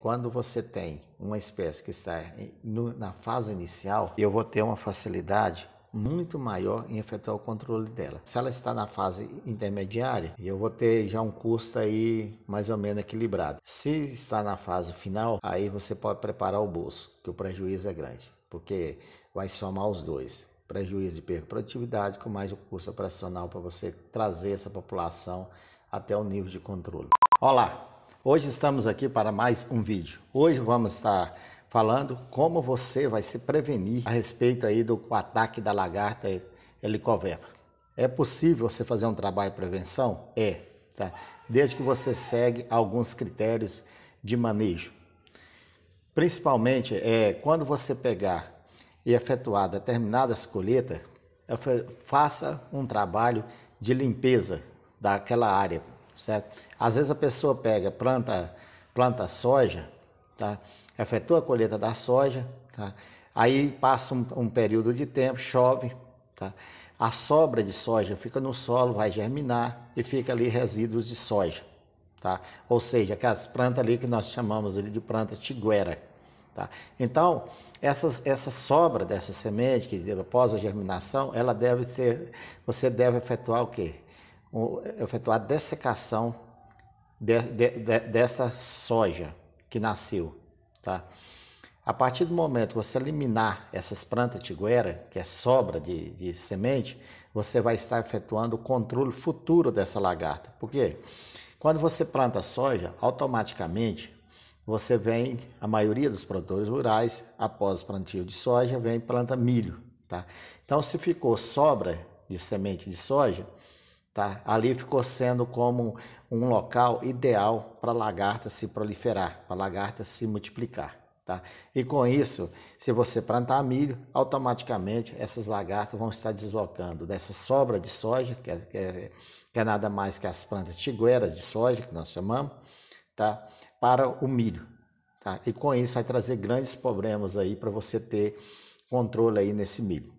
Quando você tem uma espécie que está na fase inicial, eu vou ter uma facilidade muito maior em efetuar o controle dela. Se ela está na fase intermediária, eu vou ter já um custo aí mais ou menos equilibrado. Se está na fase final, aí você pode preparar o bolso, que o prejuízo é grande, porque vai somar os dois. Prejuízo de perda de produtividade com mais o custo operacional para você trazer essa população até o nível de controle. Olá, Hoje estamos aqui para mais um vídeo. Hoje vamos estar falando como você vai se prevenir a respeito aí do ataque da lagarta helicoverpa. É possível você fazer um trabalho de prevenção? É, tá? Desde que você segue alguns critérios de manejo. Principalmente é quando você pegar e efetuar determinadas colheitas, é, faça um trabalho de limpeza daquela área certo? Às vezes a pessoa pega, planta, planta soja, tá? efetua a colheita da soja, tá? aí passa um, um período de tempo, chove, tá? a sobra de soja fica no solo, vai germinar e fica ali resíduos de soja. Tá? Ou seja, aquelas plantas ali que nós chamamos ali de planta tiguera. Tá? Então, essas, essa sobra dessa semente, que após a germinação, ela deve ter, você deve efetuar o quê? efetuar a dessecação de, de, de, dessa soja que nasceu, tá? A partir do momento que você eliminar essas plantas tiguera, que é sobra de, de, semente, você vai estar efetuando o controle futuro dessa lagarta. Por quê? Quando você planta soja, automaticamente você vem, a maioria dos produtores rurais, após plantio de soja, vem e planta milho. Tá? Então, se ficou sobra de semente de soja, Tá? Ali ficou sendo como um local ideal para a lagarta se proliferar, para a lagarta se multiplicar. Tá? E com isso, se você plantar milho, automaticamente essas lagartas vão estar deslocando dessa sobra de soja, que é, que é, que é nada mais que as plantas tigueras de soja, que nós chamamos, tá? para o milho. Tá? E com isso vai trazer grandes problemas aí para você ter controle aí nesse milho.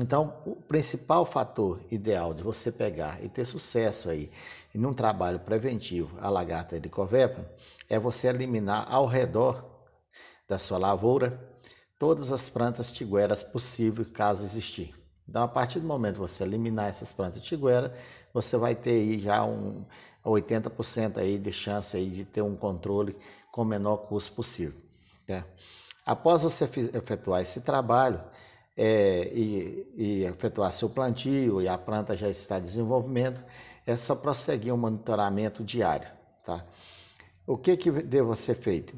Então, o principal fator ideal de você pegar e ter sucesso aí num trabalho preventivo a lagarta helicovépra é você eliminar ao redor da sua lavoura todas as plantas tigueras possíveis, caso existir. Então, a partir do momento que você eliminar essas plantas tigueras, você vai ter aí já um 80% aí de chance aí de ter um controle com o menor custo possível. Tá? Após você efetuar esse trabalho, é, e, e, efetuar seu plantio e a planta já está em desenvolvimento, é só prosseguir o um monitoramento diário. Tá? O que, que deve ser feito?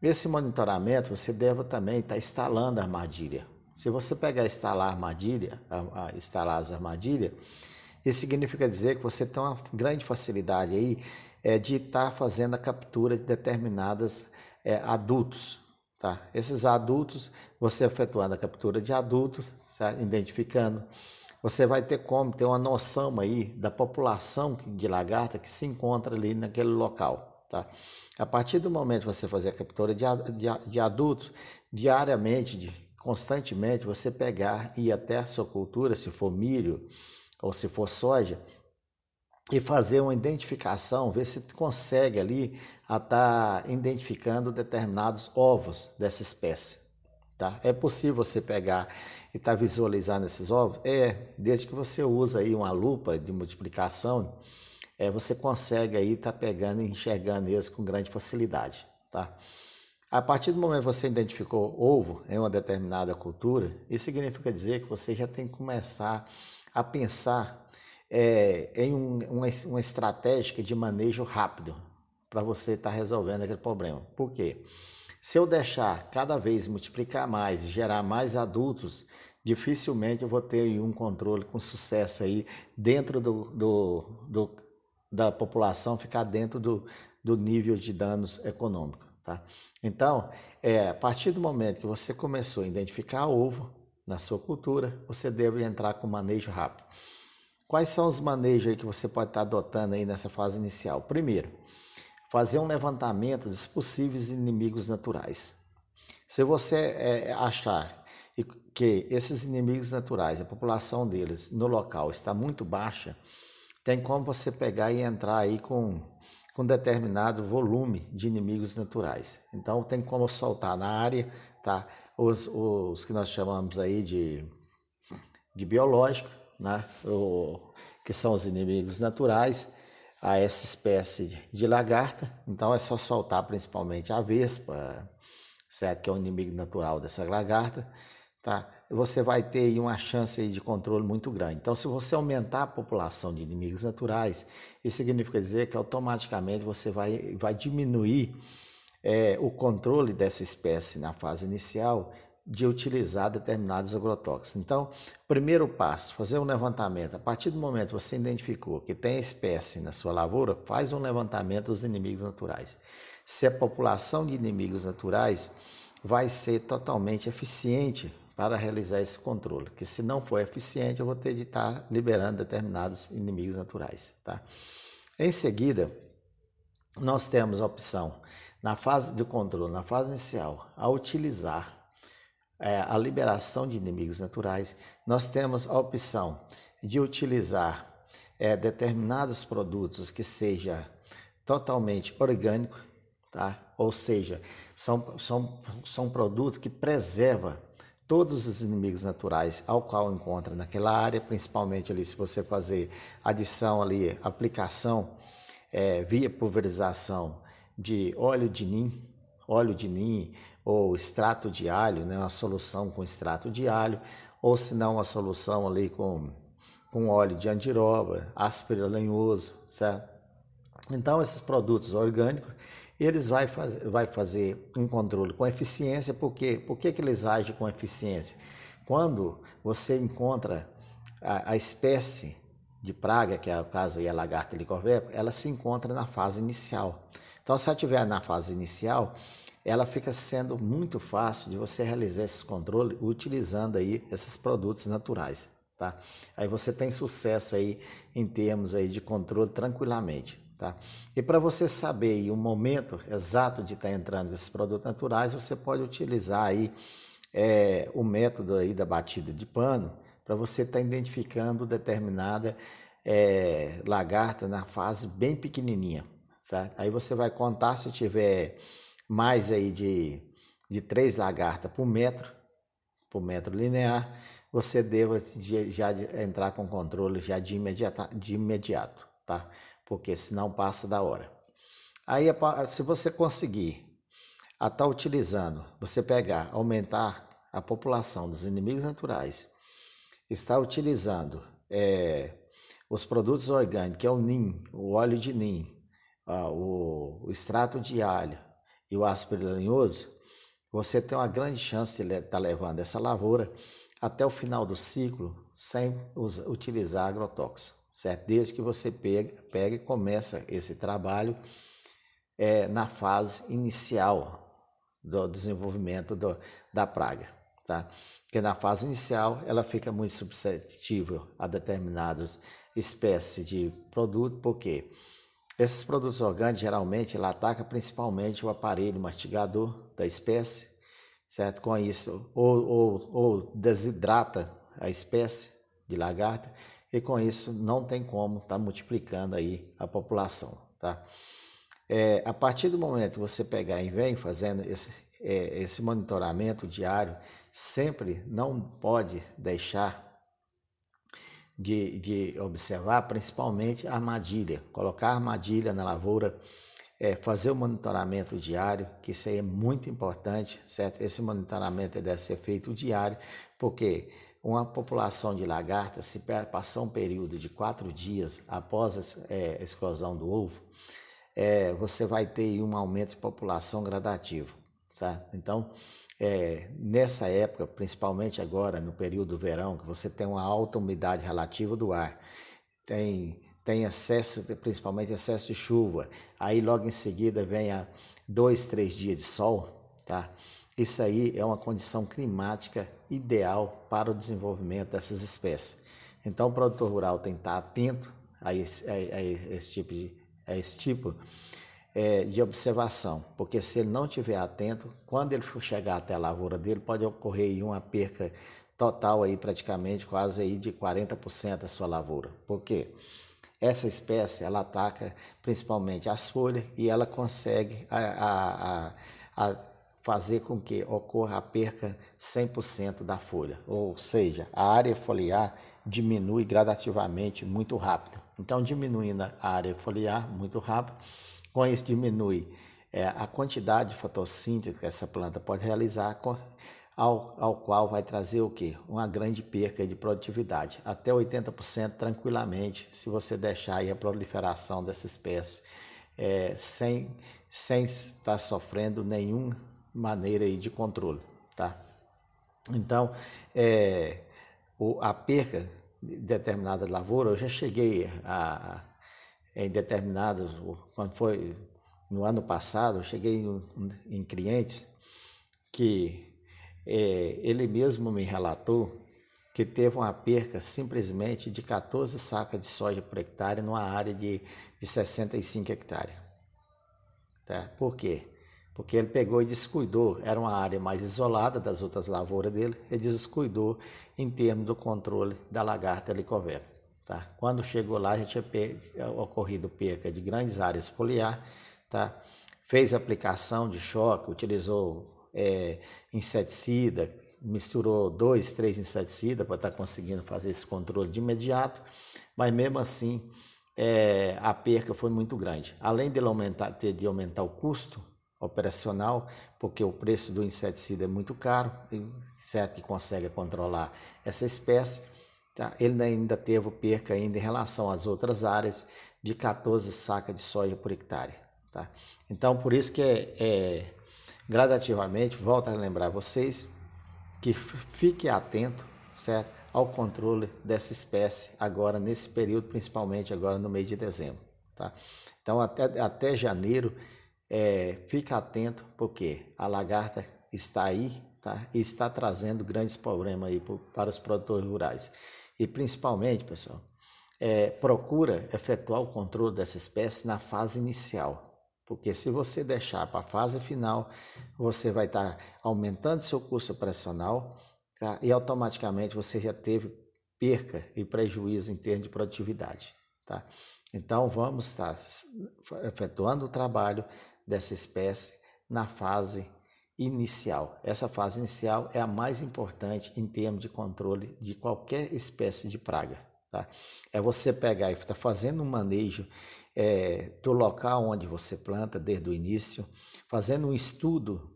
Esse monitoramento você deve também estar tá instalando a armadilha. Se você pegar instalar armadilha, a, a, instalar as armadilhas, isso significa dizer que você tem uma grande facilidade aí é, de estar tá fazendo a captura de determinados é, adultos, Tá? Esses adultos, você efetuando a captura de adultos, identificando, você vai ter como ter uma noção aí da população de lagarta que se encontra ali naquele local. Tá? A partir do momento que você fazer a captura de, de, de adultos, diariamente, de, constantemente, você pegar e ir até a sua cultura, se for milho ou se for soja, e fazer uma identificação, ver se consegue ali estar tá identificando determinados ovos dessa espécie. Tá? É possível você pegar e estar tá visualizando esses ovos? É, desde que você usa aí uma lupa de multiplicação, é, você consegue aí estar tá pegando e enxergando eles com grande facilidade. Tá? A partir do momento que você identificou ovo em uma determinada cultura, isso significa dizer que você já tem que começar a pensar é, em um, uma, uma estratégia de manejo rápido para você estar tá resolvendo aquele problema. Por quê? Se eu deixar cada vez multiplicar mais e gerar mais adultos, dificilmente eu vou ter um controle com sucesso aí dentro do, do, do da população ficar dentro do, do nível de danos econômico. Tá? Então, é, a partir do momento que você começou a identificar ovo na sua cultura, você deve entrar com manejo rápido. Quais são os manejos aí que você pode estar tá adotando aí nessa fase inicial? Primeiro, fazer um levantamento dos possíveis inimigos naturais. Se você é, achar que esses inimigos naturais, a população deles no local está muito baixa, tem como você pegar e entrar aí com, um determinado volume de inimigos naturais. Então tem como soltar na área, tá? Os, os que nós chamamos aí de, de biológico né? O, que são os inimigos naturais a essa espécie de lagarta. Então é só soltar principalmente a vespa, certo? Que é o inimigo natural dessa lagarta, tá? Você vai ter uma chance de controle muito grande. Então, se você aumentar a população de inimigos naturais, isso significa dizer que automaticamente você vai, vai diminuir é, o controle dessa espécie na fase inicial de utilizar determinados agrotóxicos. Então, primeiro passo, fazer um levantamento. A partir do momento que você identificou que tem espécie na sua lavoura, faz um levantamento dos inimigos naturais. Se a população de inimigos naturais vai ser totalmente eficiente para realizar esse controle, que se não for eficiente, eu vou ter de estar liberando determinados inimigos naturais, tá? Em seguida, nós temos a opção na fase de controle, na fase inicial, a utilizar é, a liberação de inimigos naturais, nós temos a opção de utilizar é, determinados produtos que seja totalmente orgânico, tá? ou seja, são, são, são produtos que preserva todos os inimigos naturais ao qual encontra naquela área, principalmente ali se você fazer adição ali, aplicação é, via pulverização de óleo de nim, óleo de nim ou extrato de alho, né, uma solução com extrato de alho, ou se não uma solução ali com, com óleo de andiroba, áspero lenhoso, certo? Então esses produtos orgânicos, eles vai, faz, vai fazer um controle com eficiência, por quê? Por que, que eles agem com eficiência? Quando você encontra a, a espécie de praga, que é o caso aí a lagarta helicobacter, ela se encontra na fase inicial. Então se ela estiver na fase inicial, ela fica sendo muito fácil de você realizar esse controle utilizando aí esses produtos naturais, tá? Aí você tem sucesso aí em termos aí de controle tranquilamente, tá? E para você saber aí, o momento exato de estar tá entrando esses produtos naturais, você pode utilizar aí é, o método aí da batida de pano para você estar tá identificando determinada é, lagarta na fase bem pequenininha, tá? Aí você vai contar se tiver mais aí de, de três lagartas por metro, por metro linear, você deva já entrar com controle já de, imediata, de imediato, tá? Porque senão passa da hora. Aí, se você conseguir estar tá utilizando, você pegar, aumentar a população dos inimigos naturais, está utilizando é, os produtos orgânicos, que é o NIM, o óleo de NIM, ah, o, o extrato de alho, e o áspero lenhoso, você tem uma grande chance de estar tá levando essa lavoura até o final do ciclo sem utilizar agrotóxico, certo? Desde que você pega, pega e começa esse trabalho é, na fase inicial do desenvolvimento do, da praga, tá? Porque na fase inicial ela fica muito suscetível a determinadas espécies de produto, por quê? Esses produtos orgânicos geralmente atacam ataca principalmente o aparelho mastigador da espécie, certo? Com isso, ou, ou, ou desidrata a espécie de lagarta e com isso não tem como estar tá multiplicando aí a população, tá? É, a partir do momento que você pegar e vem fazendo esse, é, esse monitoramento diário, sempre não pode deixar de, de observar, principalmente a armadilha, colocar armadilha na lavoura, é, fazer o monitoramento diário, que isso aí é muito importante, certo? Esse monitoramento deve ser feito diário, porque uma população de lagartas, se passar um período de quatro dias após a é, explosão do ovo, é, você vai ter um aumento de população gradativo, tá? Então, é, nessa época, principalmente agora no período do verão, que você tem uma alta umidade relativa do ar, tem, tem excesso, principalmente excesso de chuva, aí logo em seguida vem a dois, três dias de sol, tá? Isso aí é uma condição climática ideal para o desenvolvimento dessas espécies. Então, o produtor rural tem que estar atento a esse, a, a esse tipo de, a esse tipo de é, de observação, porque se ele não estiver atento, quando ele for chegar até a lavoura dele, pode ocorrer uma perca total aí praticamente quase aí de 40% da sua lavoura. Por quê? Essa espécie ela ataca principalmente as folhas e ela consegue a, a, a fazer com que ocorra a perca 100% da folha, ou seja, a área foliar diminui gradativamente muito rápido. Então, diminuindo a área foliar muito rápido, com isso, diminui é, a quantidade de fotossíntese que essa planta pode realizar, ao, ao qual vai trazer o quê? Uma grande perca de produtividade, até 80% tranquilamente, se você deixar a proliferação dessa espécie é, sem, sem estar sofrendo nenhuma maneira aí de controle, tá? Então, é, o, a perca de determinada lavoura, eu já cheguei a, é, em determinados, quando foi no ano passado, eu cheguei em, clientes que é, ele mesmo me relatou que teve uma perca simplesmente de 14 sacas de soja por hectare numa área de, de 65 hectares. Tá? Por quê? Porque ele pegou e descuidou, era uma área mais isolada das outras lavouras dele, ele descuidou em termos do controle da lagarta helicovera. Tá? Quando chegou lá, já tinha ocorrido perca de grandes áreas foliar, tá? fez aplicação de choque, utilizou é, inseticida, misturou dois, três inseticidas para estar tá conseguindo fazer esse controle de imediato, mas mesmo assim é, a perca foi muito grande. Além de aumentar, ter de aumentar o custo operacional, porque o preço do inseticida é muito caro, certo que consegue controlar essa espécie, Tá? Ele ainda teve perca ainda em relação às outras áreas de 14 sacas de soja por hectare. Tá? Então, por isso que é, é gradativamente, volto a lembrar vocês, que fique atento, certo? Ao controle dessa espécie agora, nesse período, principalmente agora no mês de dezembro, tá? Então, até, até janeiro, é, fica atento, porque a lagarta está aí, tá? E está trazendo grandes problemas aí para os produtores rurais. E principalmente, pessoal, é, procura efetuar o controle dessa espécie na fase inicial, porque se você deixar para a fase final, você vai estar tá aumentando seu custo operacional tá? e automaticamente você já teve perca e prejuízo em termos de produtividade. Tá? Então, vamos estar tá efetuando o trabalho dessa espécie na fase inicial. Essa fase inicial é a mais importante em termos de controle de qualquer espécie de praga. Tá? É você pegar e estar tá fazendo um manejo é, do local onde você planta desde o início, fazendo um estudo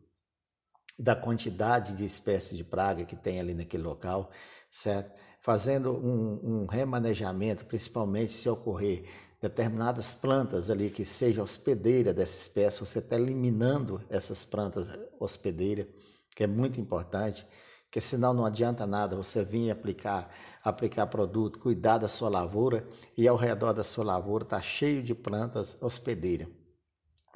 da quantidade de espécies de praga que tem ali naquele local, certo? Fazendo um, um remanejamento, principalmente se ocorrer determinadas plantas ali que seja hospedeira dessa espécie, você está eliminando essas plantas hospedeira, que é muito importante, porque senão não adianta nada você vir aplicar, aplicar produto, cuidar da sua lavoura e ao redor da sua lavoura está cheio de plantas hospedeira.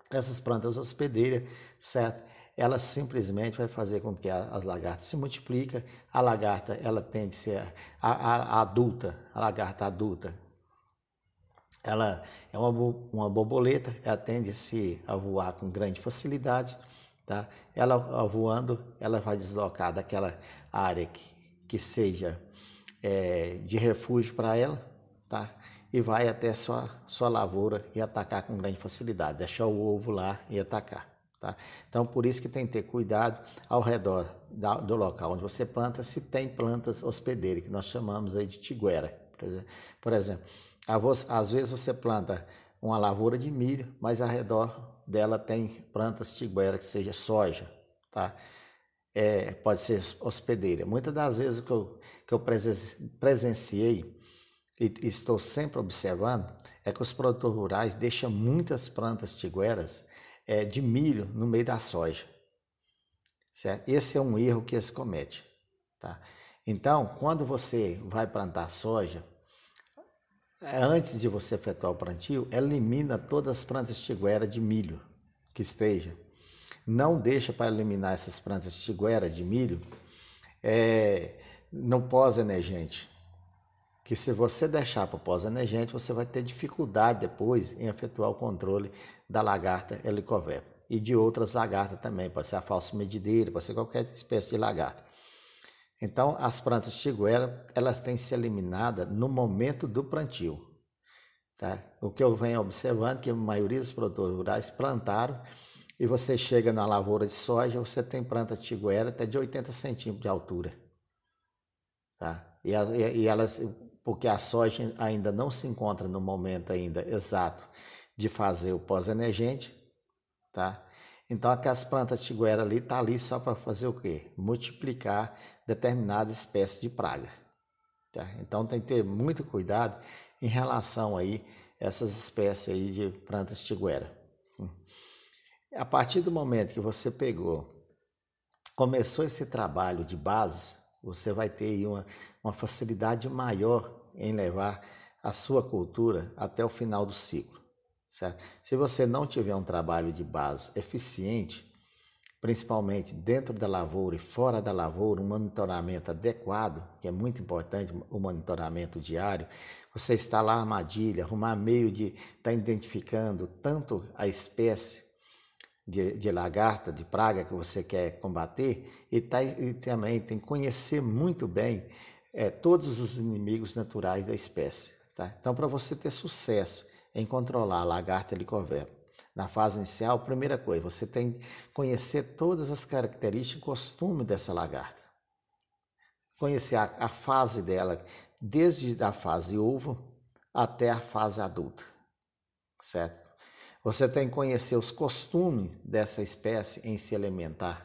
Essas plantas hospedeira, certo? ela simplesmente vai fazer com que as lagartas se multipliquem. A lagarta, ela tende a ser a, a, a adulta, a lagarta adulta, ela é uma, uma borboleta, ela tende-se a voar com grande facilidade. Tá? Ela voando, ela vai deslocar daquela área que, que seja é, de refúgio para ela, tá? E vai até sua, sua lavoura e atacar com grande facilidade, deixar o ovo lá e atacar, tá? Então, por isso que tem que ter cuidado ao redor da, do local onde você planta, se tem plantas hospedeiras, que nós chamamos aí de tiguera, por exemplo. Por exemplo às vezes você planta uma lavoura de milho, mas ao redor dela tem plantas tiguera, que seja soja, tá? É, pode ser hospedeira. Muitas das vezes que eu, que eu presenciei e estou sempre observando é que os produtores rurais deixam muitas plantas tigueras é, de milho no meio da soja. Certo? Esse é um erro que eles cometem. Tá? Então, quando você vai plantar soja, é. Antes de você efetuar o plantio, elimina todas as plantas tiguera de milho que estejam. Não deixa para eliminar essas plantas tiguera de milho é, no pós-energente. Que se você deixar para o pós-energente, você vai ter dificuldade depois em efetuar o controle da lagarta helicovera e de outras lagartas também, pode ser a falsa medideira, pode ser qualquer espécie de lagarta. Então, as plantas tiguera, elas têm que ser eliminadas no momento do plantio. Tá? O que eu venho observando é que a maioria dos produtores rurais plantaram e você chega na lavoura de soja, você tem planta tiguera até de 80 centímetros de altura. Tá? E, e elas, porque a soja ainda não se encontra no momento ainda exato de fazer o pós-energente, tá? Então aquelas plantas tiguera ali tá ali só para fazer o quê? Multiplicar determinada espécie de praga. Tá? Então tem que ter muito cuidado em relação aí essas espécies aí de plantas tiguera. A partir do momento que você pegou, começou esse trabalho de base, você vai ter aí uma, uma facilidade maior em levar a sua cultura até o final do ciclo. Certo? Se você não tiver um trabalho de base eficiente, principalmente dentro da lavoura e fora da lavoura, um monitoramento adequado, que é muito importante o monitoramento diário, você instalar armadilha, arrumar meio de estar tá identificando tanto a espécie de, de, lagarta, de praga que você quer combater, e, tá, e também tem que conhecer muito bem é, todos os inimigos naturais da espécie. Tá? Então, para você ter sucesso em controlar a lagarta helicoverpa, na fase inicial, primeira coisa, você tem que conhecer todas as características e costumes dessa lagarta. Conhecer a, a fase dela, desde a fase ovo até a fase adulta, certo? Você tem que conhecer os costumes dessa espécie em se alimentar.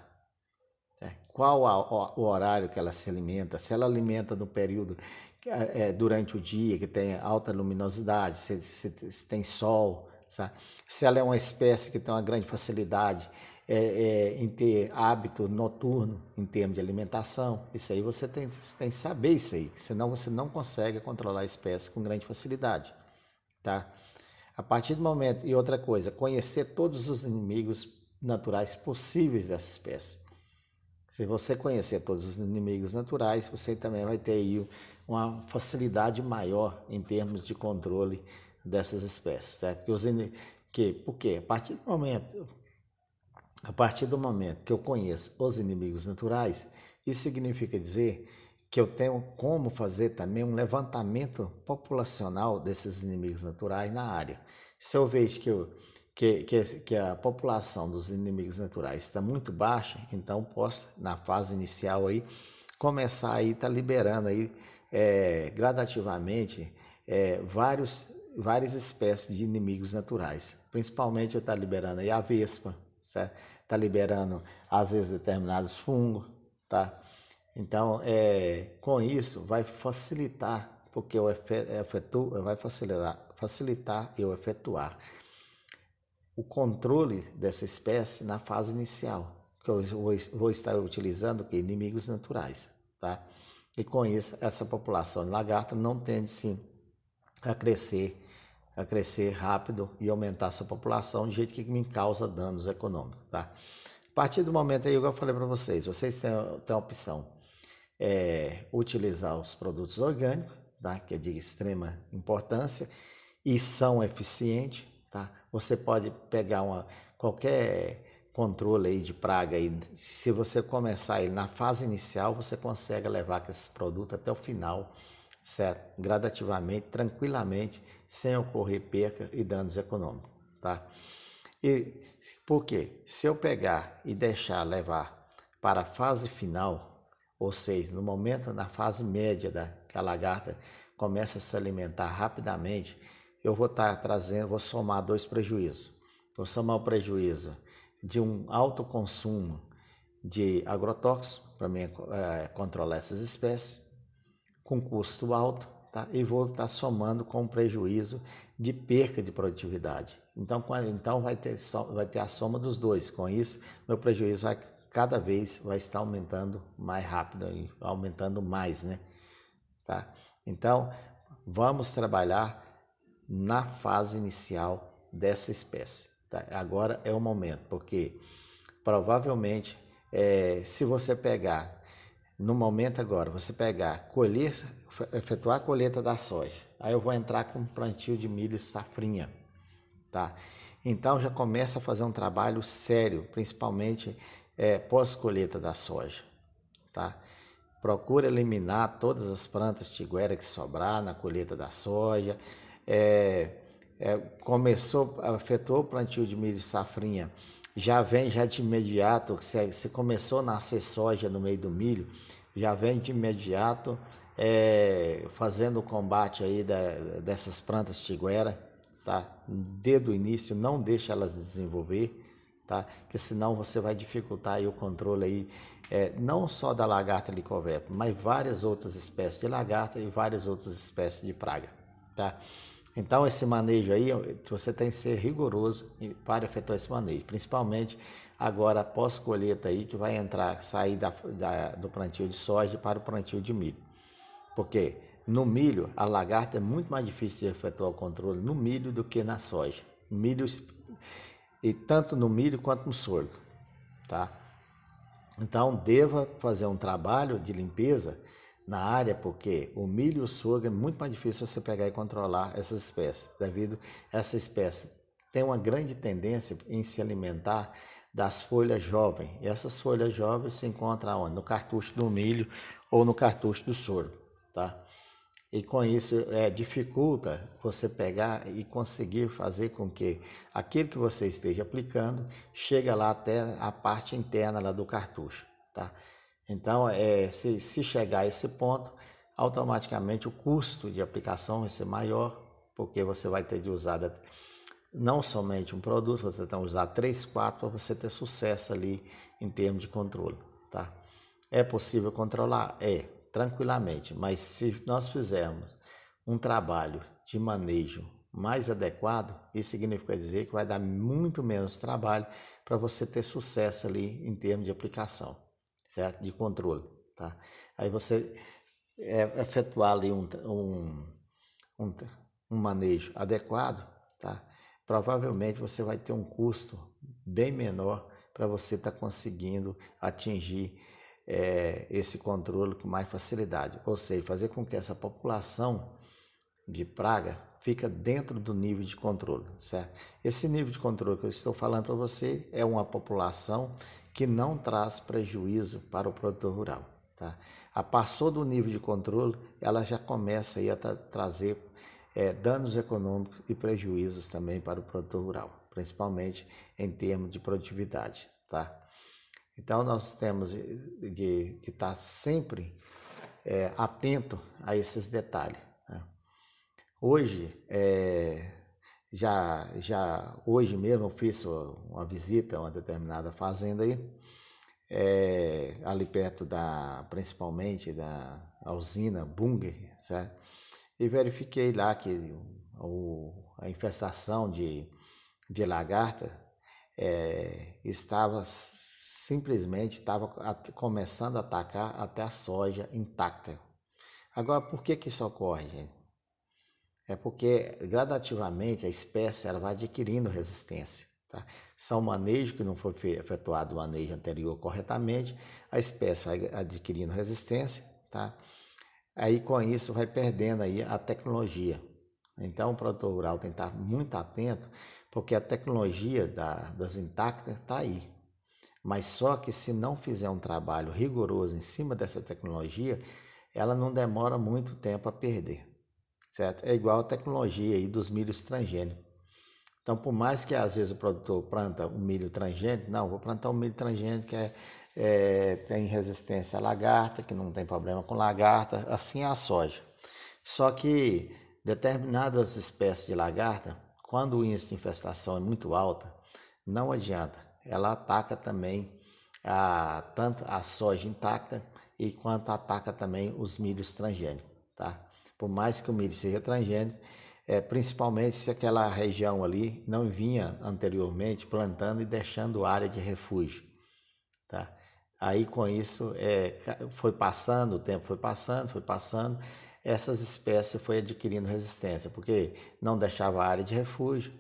Né? Qual a, o horário que ela se alimenta? Se ela alimenta no período é, é, durante o dia, que tem alta luminosidade, se, se, se tem sol, Sabe? Se ela é uma espécie que tem uma grande facilidade é, é, em ter hábito noturno em termos de alimentação, isso aí você tem, você tem que saber isso aí, senão você não consegue controlar a espécie com grande facilidade. Tá? A partir do momento, e outra coisa, conhecer todos os inimigos naturais possíveis dessa espécie. Se você conhecer todos os inimigos naturais, você também vai ter aí uma facilidade maior em termos de controle dessas espécies, certo? Que os que, porque a partir do momento a partir do momento que eu conheço os inimigos naturais, isso significa dizer que eu tenho como fazer também um levantamento populacional desses inimigos naturais na área. Se eu vejo que, eu, que, que, que, a população dos inimigos naturais está muito baixa, então posso, na fase inicial aí, começar aí, tá liberando aí é, gradativamente é, vários várias espécies de inimigos naturais. Principalmente eu estou tá liberando aí a vespa, está liberando às vezes determinados fungos, tá? Então, é, com isso vai facilitar, porque eu efetuo, vai facilitar, facilitar eu efetuar o controle dessa espécie na fase inicial, que eu vou, vou estar utilizando que é inimigos naturais, tá? E com isso essa população de lagarta não tende sim a crescer a crescer rápido e aumentar sua população, de jeito que me causa danos econômicos. Tá? A partir do momento aí, igual eu falei para vocês, vocês têm, têm a opção é, utilizar os produtos orgânicos, tá? que é de extrema importância, e são eficientes. Tá? Você pode pegar uma, qualquer controle aí de praga. Aí. Se você começar aí na fase inicial, você consegue levar com esse produto até o final certo? Gradativamente, tranquilamente, sem ocorrer perca e danos econômicos, tá? E quê? se eu pegar e deixar levar para a fase final, ou seja, no momento na fase média da que a lagarta começa a se alimentar rapidamente, eu vou estar tá trazendo, vou somar dois prejuízos. Vou somar o prejuízo de um alto consumo de agrotóxicos para mim é, controlar essas espécies com custo alto tá? e vou estar tá somando com prejuízo de perca de produtividade. Então, com, então vai, ter, vai ter a soma dos dois. Com isso, meu prejuízo vai, cada vez vai estar aumentando mais rápido, aumentando mais, né? Tá? Então, vamos trabalhar na fase inicial dessa espécie. Tá? Agora é o momento, porque provavelmente, é, se você pegar no momento agora, você pegar, colher, efetuar a colheita da soja. Aí eu vou entrar com um plantio de milho safrinha, tá? Então já começa a fazer um trabalho sério, principalmente é, pós-colheita da soja, tá? Procura eliminar todas as plantas tiguera que sobrar na colheita da soja. É, é, começou, efetuou o plantio de milho safrinha já vem já de imediato, se, começou a nascer soja no meio do milho, já vem de imediato é, fazendo o combate aí da, dessas plantas tiguera, tá? Desde o início, não deixa elas desenvolver, tá? Porque senão você vai dificultar aí o controle aí, é, não só da lagarta licoverpa, mas várias outras espécies de lagarta e várias outras espécies de praga, tá? Então, esse manejo aí, você tem que ser rigoroso para efetuar esse manejo, principalmente agora pós-colheita aí, que vai entrar, sair da, da, do plantio de soja para o plantio de milho. Porque no milho, a lagarta é muito mais difícil de efetuar o controle no milho do que na soja. Milho, e tanto no milho quanto no sorgo, tá? Então, deva fazer um trabalho de limpeza na área, porque o milho e o sorgo é muito mais difícil você pegar e controlar essas espécies, devido a essa espécie tem uma grande tendência em se alimentar das folhas jovens. E essas folhas jovens se encontram onde? No cartucho do milho ou no cartucho do sorgo, tá? E com isso é, dificulta você pegar e conseguir fazer com que aquilo que você esteja aplicando chegue lá até a parte interna lá do cartucho, tá? Então, é, se, se chegar a esse ponto, automaticamente o custo de aplicação vai ser maior, porque você vai ter de usar não somente um produto, você tem que usar três, quatro para você ter sucesso ali em termos de controle, tá? É possível controlar? É, tranquilamente, mas se nós fizermos um trabalho de manejo mais adequado, isso significa dizer que vai dar muito menos trabalho para você ter sucesso ali em termos de aplicação certo? De controle, tá? Aí você é, efetuar ali um, um, um, um manejo adequado, tá? Provavelmente você vai ter um custo bem menor para você estar tá conseguindo atingir é, esse controle com mais facilidade. Ou seja, fazer com que essa população de praga fica dentro do nível de controle, certo? Esse nível de controle que eu estou falando para você é uma população que não traz prejuízo para o produtor rural. Tá? A passou do nível de controle, ela já começa aí a tra trazer é, danos econômicos e prejuízos também para o produtor rural, principalmente em termos de produtividade. Tá? Então, nós temos de estar tá sempre é, atento a esses detalhes. Né? Hoje, é, já, já hoje mesmo eu fiz uma visita a uma determinada fazenda aí, é, ali perto da, principalmente da usina Bunger, certo? E verifiquei lá que o, a infestação de, de lagarta é, estava simplesmente estava começando a atacar até a soja intacta. Agora, por que que isso ocorre, gente? é porque gradativamente a espécie ela vai adquirindo resistência. Tá? Se é um manejo que não foi efetuado o manejo anterior corretamente, a espécie vai adquirindo resistência, tá? aí com isso vai perdendo aí a tecnologia. Então o produtor rural tem que estar muito atento, porque a tecnologia da, das intactas está aí. Mas só que se não fizer um trabalho rigoroso em cima dessa tecnologia, ela não demora muito tempo a perder certo? É igual a tecnologia aí dos milhos transgênicos. Então, por mais que às vezes o produtor planta um milho transgênico, não, vou plantar um milho transgênico que é, é, tem resistência à lagarta, que não tem problema com lagarta, assim é a soja. Só que determinadas espécies de lagarta, quando o índice de infestação é muito alta, não adianta. Ela ataca também a, tanto a soja intacta e quanto ataca também os milhos transgênicos, tá? por mais que o milho seja transgênico, é, principalmente se aquela região ali não vinha anteriormente plantando e deixando área de refúgio. Tá? Aí com isso é, foi passando, o tempo foi passando, foi passando, essas espécies foi adquirindo resistência, porque não deixava área de refúgio,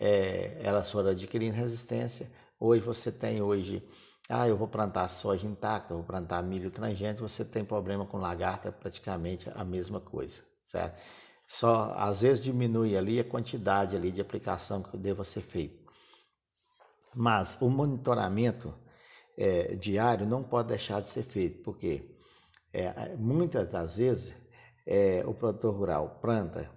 é, elas foram adquirindo resistência. Hoje você tem hoje ah, eu vou plantar soja intacta, eu vou plantar milho transgênico, você tem problema com lagarta, é praticamente a mesma coisa, certo? Só às vezes diminui ali a quantidade ali de aplicação que deva ser feita. Mas o monitoramento é, diário não pode deixar de ser feito, porque é, muitas das vezes é, o produtor rural planta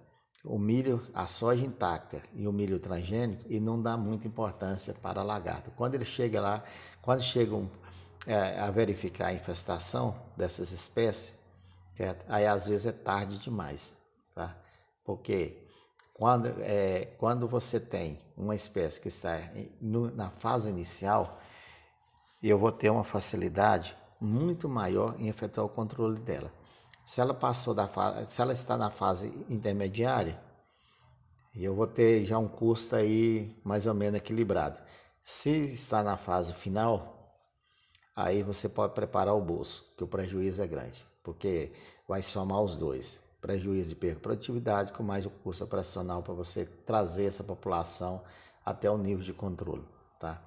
o milho, a soja intacta e o milho transgênico e não dá muita importância para lagarto. Quando ele chega lá, quando chegam é, a verificar a infestação dessas espécies, certo? aí às vezes é tarde demais, tá? Porque quando, é, quando você tem uma espécie que está no, na fase inicial, eu vou ter uma facilidade muito maior em efetuar o controle dela. Se ela passou da fase, se ela está na fase intermediária, eu vou ter já um custo aí mais ou menos equilibrado. Se está na fase final, aí você pode preparar o bolso, que o prejuízo é grande, porque vai somar os dois, prejuízo de perda de produtividade com mais o custo operacional para você trazer essa população até o nível de controle, tá?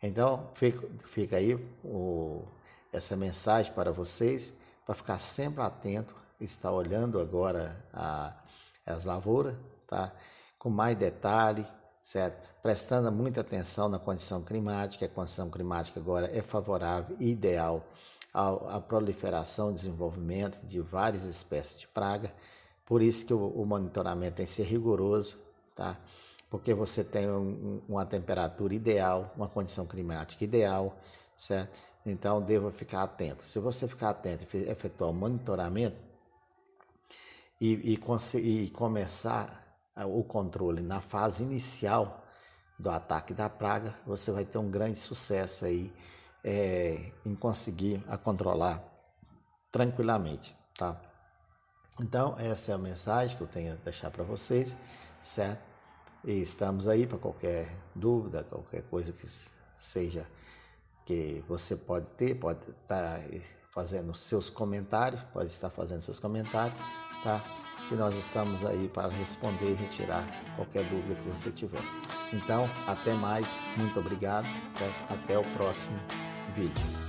Então, fica, fica aí o, essa mensagem para vocês para ficar sempre atento, está olhando agora a, as lavouras, tá? com mais detalhe, certo? Prestando muita atenção na condição climática, a condição climática agora é favorável e ideal à proliferação, desenvolvimento de várias espécies de praga. Por isso que o, o monitoramento tem que ser rigoroso, tá? Porque você tem um, uma temperatura ideal, uma condição climática ideal, certo? Então, deva ficar atento. Se você ficar atento e efetuar o monitoramento e, e, e começar ah, o controle na fase inicial do ataque da praga, você vai ter um grande sucesso aí é, em conseguir a controlar tranquilamente, tá? Então, essa é a mensagem que eu tenho a deixar para vocês, certo? E estamos aí para qualquer dúvida, qualquer coisa que seja que você pode ter, pode estar tá fazendo seus comentários, pode estar fazendo seus comentários, tá? Que nós estamos aí para responder e retirar qualquer dúvida que você tiver. Então, até mais, muito obrigado, até o próximo vídeo.